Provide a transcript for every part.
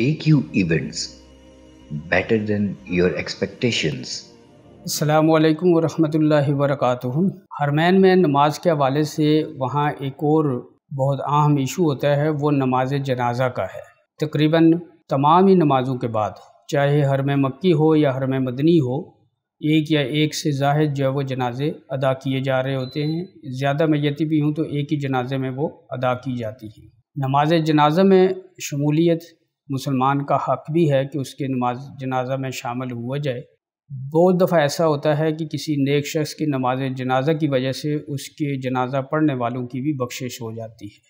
AQ events better than your expectations. अल्लाम वरहमल work हरमैन में नमाज के हवाले से वहाँ एक और बहुत अहम इशू होता है वो नमाज जनाजा का है तकरीबन तमाम ही नमाजों के बाद चाहे हरम मक्की हो या हरम मदनी हो एक या एक से जाहिद जो है वो जनाजे अदा किए जा रहे होते हैं ज़्यादा मैती भी हूँ तो एक ही जनाजे में वो अदा की जाती है नमाज जनाजा में शमूलियत मुसलमान का हक भी है कि उसके नमाज जनाजा में शामिल हुआ जाए बहुत दफ़ा ऐसा होता है कि किसी नेक शख्स की नमाज जनाजा की वजह से उसके जनाजा पढ़ने वालों की भी बख्शिश हो जाती है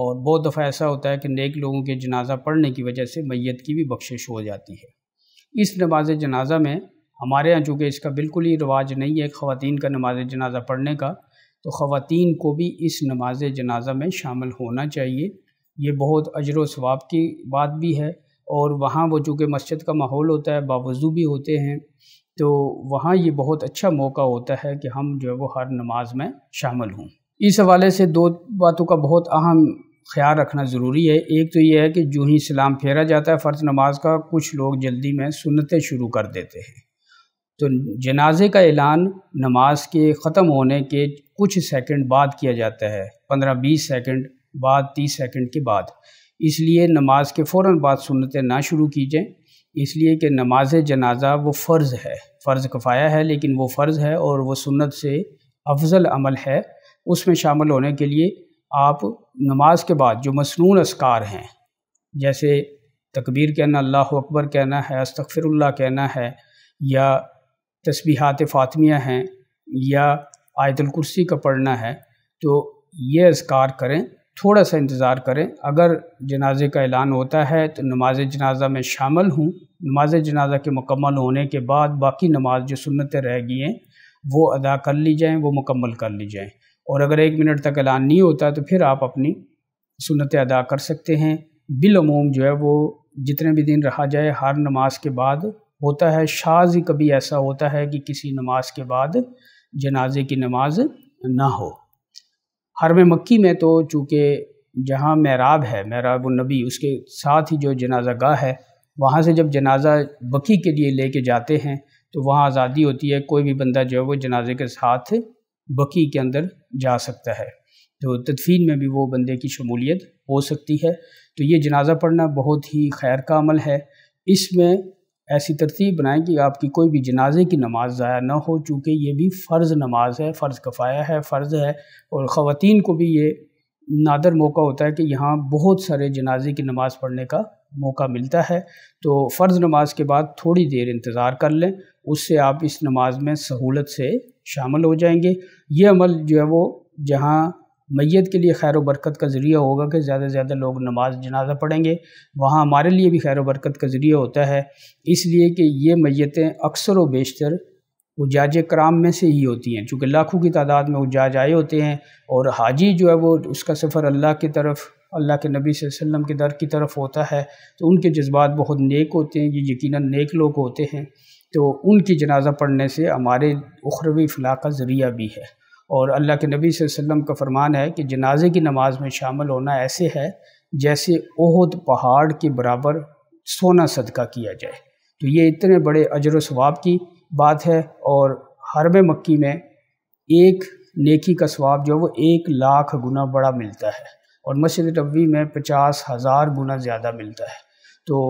और बहुत दफ़ा ऐसा होता है कि नेक लोगों के जनाजा पढ़ने की वजह से मैत की भी बख्शिश हो जाती है इस नमाज जनाजा में हमारे यहाँ चूँकि इसका बिल्कुल ही रिवाज नहीं है ख़वान का नमाज जनाजा पढ़ने का तो ख़वान को भी इस नमाज जनाजा में शामिल होना चाहिए ये बहुत अजर व स्वाब की बात भी है और वहाँ वो चूँकि मस्जिद का माहौल होता है बावजू भी होते हैं तो वहाँ ये बहुत अच्छा मौका होता है कि हम जो है वो हर नमाज में शामिल हों इस हवाले से दो बातों का बहुत अहम ख्याल रखना ज़रूरी है एक तो ये है कि जो ही सलाम फेरा जाता है फ़र्ज नमाज का कुछ लोग जल्दी में सुनतें शुरू कर देते हैं तो जनाजे का ऐलान नमाज के ख़त्म होने के कुछ सेकंड बाद किया जाता है पंद्रह बीस सेकंड बाद तीस सेकंड के बाद इसलिए नमाज के फ़ौर बाद सुनते ना शुरू की जाएँ इसलिए कि नमाज जनाजा वो फ़र्ज़ है फ़र्ज़ कफ़ाया है लेकिन वो फ़र्ज़ है और वो सुन्नत से अफजल अमल है उसमें शामिल होने के लिए आप नमाज के बाद जो मसनू असकार हैं जैसे तकबीर कहना अल्लाह अकबर कहना है अस्तफ़िरल्ला कहना है या तस्बीहात फ़ातमिया हैं या आयतल का पढ़ना है तो ये असकार करें थोड़ा सा इंतज़ार करें अगर जनाजे का ऐलान होता है तो नमाज जनाजा में शामिल हूँ नमाज जनाजा के मुकम्मल होने के बाद बाकी नमाज जो सुनतें रह गई हैं वो अदा कर ली जाएँ वो मुकम्मल कर ली जाएँ और अगर एक मिनट तक ऐलान नहीं होता तो फिर आप अपनी सुनतें अदा कर सकते हैं बिलूम जो है वो जितने भी दिन रहा जाए हर नमाज के बाद होता है शाज ही कभी ऐसा होता है कि किसी नमाज के बाद जनाजे की नमाज ना हो हरम मक्की में तो चूँकि जहाँ मैराब है मैराबनबी उसके साथ ही जो जनाजा गाह है वहाँ से जब जनाजा बकी के लिए लेके जाते हैं तो वहाँ आज़ादी होती है कोई भी बंदा जो है वो जनाजे के साथ बकी के अंदर जा सकता है तो तदफीन में भी वो बंदे की शमूलियत हो सकती है तो ये जनाजा पढ़ना बहुत ही खैर का अमल है इसमें ऐसी तरतीब बनाएं कि आपकी कोई भी जनाजे की नमाज ज़ाया ना हो चूँकि ये भी फ़र्ज़ नमाज है फ़र्ज़ कफ़ाया है फ़र्ज़ है और ख़वान को भी ये नादर मौका होता है कि यहाँ बहुत सारे जनाजे की नमाज़ पढ़ने का मौका मिलता है तो फ़र्ज़ नमाज के बाद थोड़ी देर इंतज़ार कर लें उससे आप इस नमाज में सहूलत से शामिल हो जाएंगे ये अमल जो है वो जहाँ मैत के लिए खैर बरकत का ज़रिया होगा कि ज़्यादा से ज़्यादा लोग नमाज जनाजा पढ़ेंगे वहाँ हमारे लिए भी खैर बरकत का ज़रिया होता है इसलिए कि ये मैतें अक्सर व बेशतर उजाज कराम में से ही होती हैं चूँकि लाखों की तादाद में उजाज आए होते हैं और हाजी जो है वो उसका सफ़र अल्लाह की तरफ अल्लाह के नबी वसल्लम के दर की तरफ होता है तो उनके जज्बात बहुत नेक होते हैं ये यकीन नेक लोग होते हैं तो उनकी जनाजा पढ़ने से हमारे उखरवी फलाह का ज़रिया भी है और अल्लाह के नबी वसल्लम का फरमान है कि जनाजे की नमाज में शामिल होना ऐसे है जैसे ओहद पहाड़ के बराबर सोना सदका किया जाए तो ये इतने बड़े अजर सवाब की बात है और हरब मक्की में एक नेकी का स्वाब जो है वो एक लाख गुना बड़ा मिलता है और मस्जिद नबी में पचास हज़ार गुना ज़्यादा मिलता है तो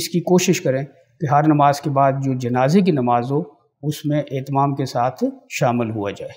इसकी कोशिश करें कि हर नमाज के बाद जो जनाजे की नमाज हो उसमें एहतमाम के साथ शामिल हुआ जाए